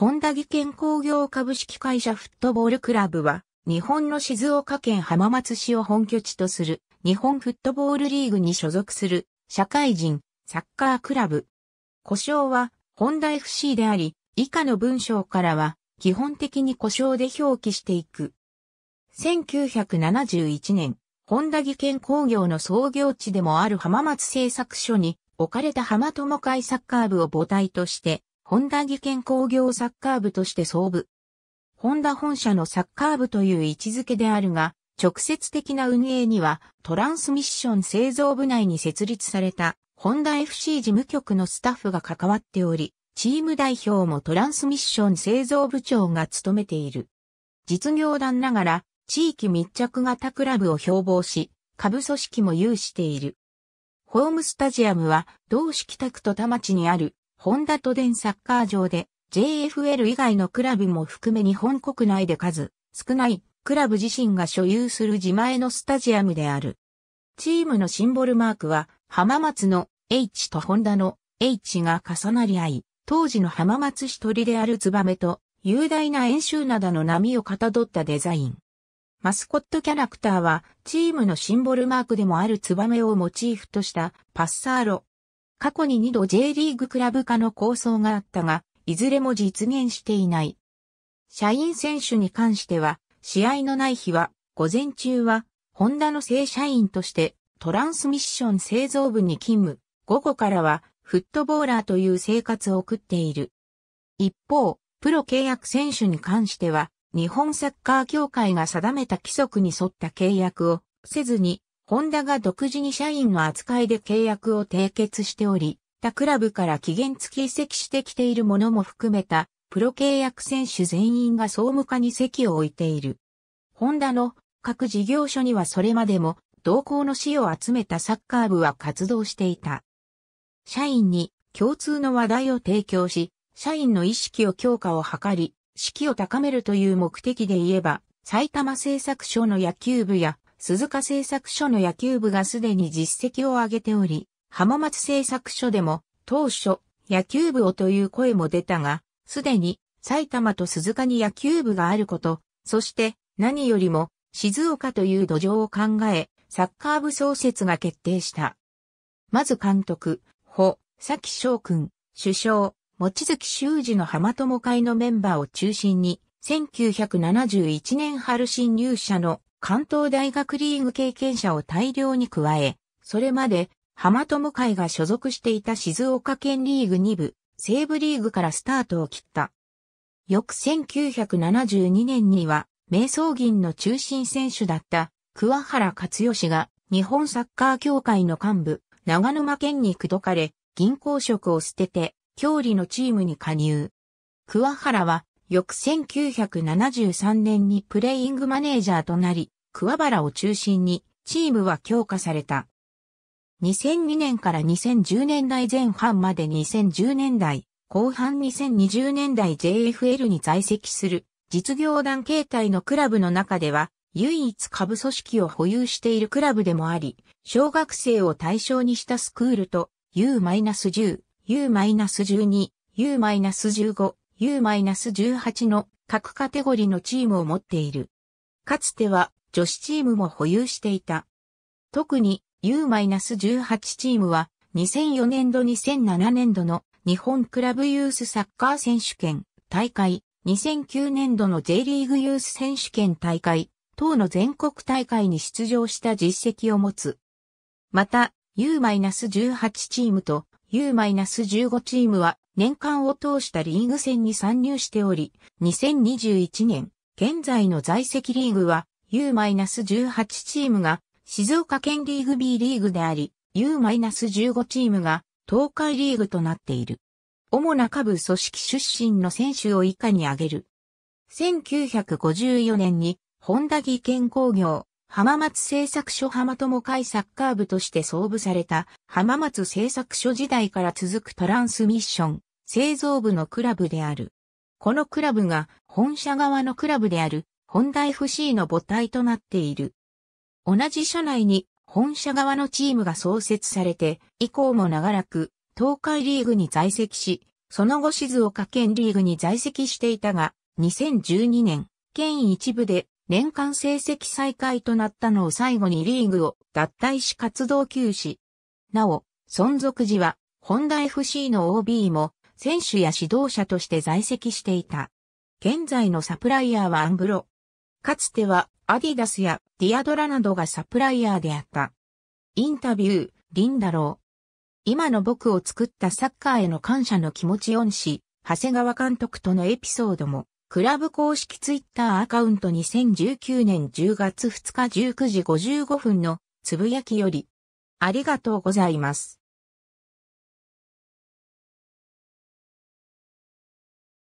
本田技研工業株式会社フットボールクラブは、日本の静岡県浜松市を本拠地とする、日本フットボールリーグに所属する、社会人、サッカークラブ。故障は、本田 FC であり、以下の文章からは、基本的に故障で表記していく。1971年、本田技研工業の創業地でもある浜松製作所に置かれた浜友会サッカー部を母体として本田技研工業サッカー部として創部。本田本社のサッカー部という位置づけであるが、直接的な運営にはトランスミッション製造部内に設立された本田 FC 事務局のスタッフが関わっており、チーム代表もトランスミッション製造部長が務めている。実業団ながら地域密着型クラブを標榜し、下部組織も有している。ホームスタジアムは同式北区と田町にあるホンダ都電サッカー場で JFL 以外のクラブも含め日本国内で数少ないクラブ自身が所有する自前のスタジアムである。チームのシンボルマークは浜松の H とホンダの H が重なり合い、当時の浜松市鳥であるツバメと雄大な演習などの波をかたどったデザイン。マスコットキャラクターはチームのシンボルマークでもあるツバメをモチーフとしたパッサーロ、過去に2度 J リーグクラブ化の構想があったが、いずれも実現していない。社員選手に関しては、試合のない日は、午前中は、ホンダの正社員として、トランスミッション製造部に勤務、午後からは、フットボーラーという生活を送っている。一方、プロ契約選手に関しては、日本サッカー協会が定めた規則に沿った契約をせずに、ホンダが独自に社員の扱いで契約を締結しており、他クラブから期限付き移籍してきているものも含めた、プロ契約選手全員が総務課に席を置いている。ホンダの各事業所にはそれまでも同行の死を集めたサッカー部は活動していた。社員に共通の話題を提供し、社員の意識を強化を図り、士気を高めるという目的で言えば、埼玉製作所の野球部や鈴鹿製作所の野球部がすでに実績を上げており、浜松製作所でも当初野球部をという声も出たが、すでに埼玉と鈴鹿に野球部があること、そして何よりも静岡という土壌を考え、サッカー部創設が決定した。まず監督、保、崎翔君、首相、望月修二の浜友会のメンバーを中心に、1971年春新入社の関東大学リーグ経験者を大量に加え、それまで浜友会が所属していた静岡県リーグ2部、西部リーグからスタートを切った。翌1972年には、瞑想銀の中心選手だった桑原克義が日本サッカー協会の幹部、長沼県に口説かれ、銀行職を捨てて、郷里のチームに加入。桑原は翌1973年にプレイングマネージャーとなり、桑原を中心にチームは強化された。2002年から2010年代前半まで2010年代、後半2020年代 JFL に在籍する実業団形態のクラブの中では、唯一株組織を保有しているクラブでもあり、小学生を対象にしたスクールと U-10、U-12、U-15、U-18 の各カテゴリーのチームを持っている。かつては女子チームも保有していた。特に U-18 チームは2004年度2007年度の日本クラブユースサッカー選手権大会、2009年度の J リーグユース選手権大会、等の全国大会に出場した実績を持つ。また、U-18 チームと U-15 チームは年間を通したリーグ戦に参入しており、2021年、現在の在籍リーグは U-18 チームが静岡県リーグ B リーグであり、U-15 チームが東海リーグとなっている。主な下部組織出身の選手を以下に挙げる。1954年に、本田技研工業、浜松製作所浜友会サッカー部として創部された浜松製作所時代から続くトランスミッション製造部のクラブである。このクラブが本社側のクラブである本大 FC の母体となっている。同じ社内に本社側のチームが創設されて以降も長らく東海リーグに在籍し、その後静岡県リーグに在籍していたが、2012年、県一部で年間成績再開となったのを最後にリーグを脱退し活動休止。なお、存続時は、ホンダ FC の OB も、選手や指導者として在籍していた。現在のサプライヤーはアンブロ。かつては、アディダスやディアドラなどがサプライヤーであった。インタビュー、リンダロー。今の僕を作ったサッカーへの感謝の気持ち恩師、長谷川監督とのエピソードも。クラブ公式ツイッターアカウント2019年10月2日19時55分のつぶやきより、ありがとうございます。